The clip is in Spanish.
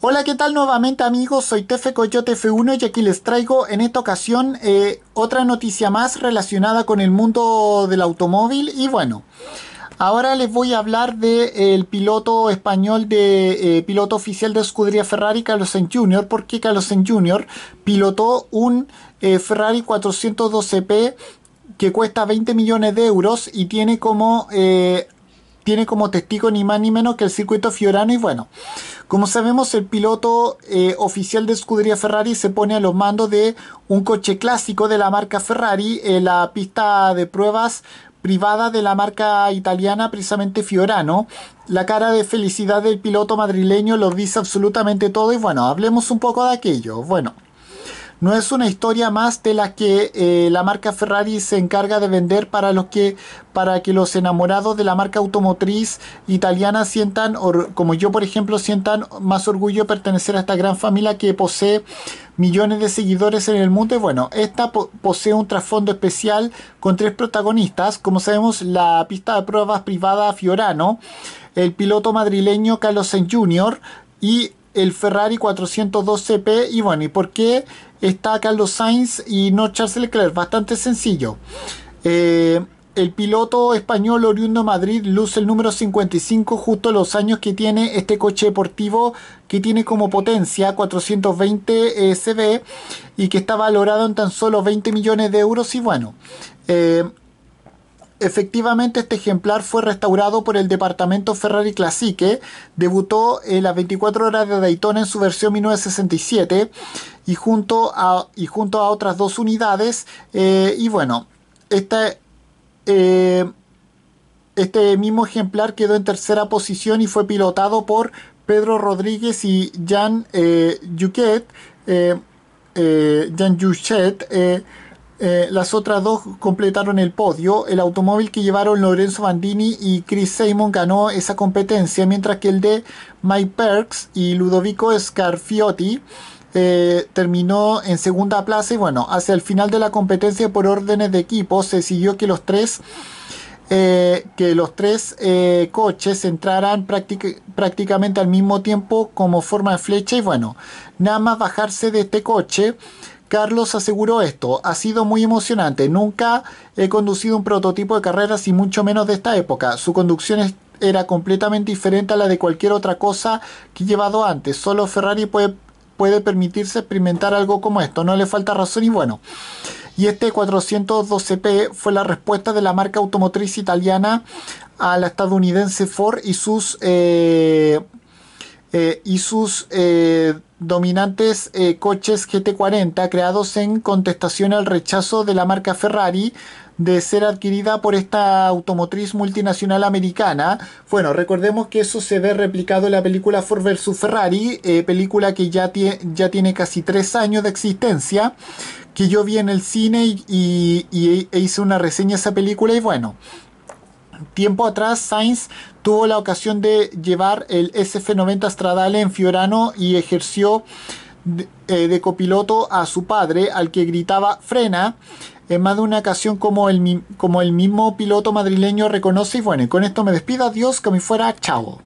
Hola, ¿qué tal nuevamente amigos? Soy Tefe Coyote F1 y aquí les traigo en esta ocasión eh, otra noticia más relacionada con el mundo del automóvil y bueno. Ahora les voy a hablar del de, eh, el piloto español de eh, piloto oficial de escudería Ferrari, Carlos Sainz Jr., porque Carlos Sainz Jr. pilotó un Ferrari 412P que cuesta 20 millones de euros y tiene como tiene como testigo ni más ni menos que el circuito Fiorano y bueno, como sabemos el piloto eh, oficial de escudería Ferrari se pone a los mandos de un coche clásico de la marca Ferrari en eh, la pista de pruebas privada de la marca italiana, precisamente Fiorano. La cara de felicidad del piloto madrileño lo dice absolutamente todo y bueno, hablemos un poco de aquello. Bueno, no es una historia más de la que eh, la marca Ferrari se encarga de vender para los que para que los enamorados de la marca automotriz italiana sientan, como yo por ejemplo, sientan más orgullo de pertenecer a esta gran familia que posee millones de seguidores en el mundo. bueno, esta posee un trasfondo especial con tres protagonistas. Como sabemos, la pista de pruebas privada Fiorano, el piloto madrileño Carlos Sainz Jr., y el Ferrari 402 CP y bueno, ¿y por qué está Carlos Sainz y no Charles Leclerc? Bastante sencillo. Eh, el piloto español oriundo de Madrid luce el número 55 justo los años que tiene este coche deportivo que tiene como potencia 420 SB y que está valorado en tan solo 20 millones de euros y bueno, eh, Efectivamente, este ejemplar fue restaurado por el departamento Ferrari Classique, debutó en las 24 horas de Daytona en su versión 1967 y junto a, y junto a otras dos unidades. Eh, y bueno, eh, este mismo ejemplar quedó en tercera posición y fue pilotado por Pedro Rodríguez y Jan eh, Juchet, eh, eh, las otras dos completaron el podio. El automóvil que llevaron Lorenzo Bandini y Chris Simon ganó esa competencia, mientras que el de Mike Perks y Ludovico Scarfiotti eh, terminó en segunda plaza. Y bueno, hacia el final de la competencia por órdenes de equipo se siguió que los tres... Eh, que los tres coches entraran prácticamente al mismo tiempo como forma de flecha y bueno, nada más bajarse de este coche Carlos aseguró esto, ha sido muy emocionante, nunca he conducido un prototipo de carreras y mucho menos de esta época. Su conducción era completamente diferente a la de cualquier otra cosa que he llevado antes. Solo Ferrari puede, puede permitirse experimentar algo como esto. No le falta razón y bueno. Y este 412P fue la respuesta de la marca automotriz italiana a la estadounidense Ford y sus... Eh, eh, y sus eh, dominantes eh, coches GT40 creados en contestación al rechazo de la marca Ferrari de ser adquirida por esta automotriz multinacional americana. Bueno, recordemos que eso se ve replicado en la película Ford vs. Ferrari, eh, película que ya, tiene ya tiene casi tres años de existencia, que yo vi en el cine y, hice una reseña esa película y bueno, tiempo atrás Sainz tuvo la ocasión de llevar el SF90 Stradale en Fiorano y ejerció eh, de, copiloto a su padre, al que gritaba frena. En más de una ocasión, como el, como el mismo piloto madrileño reconoce, y bueno, con esto me despido, adiós, que me fuera, chao.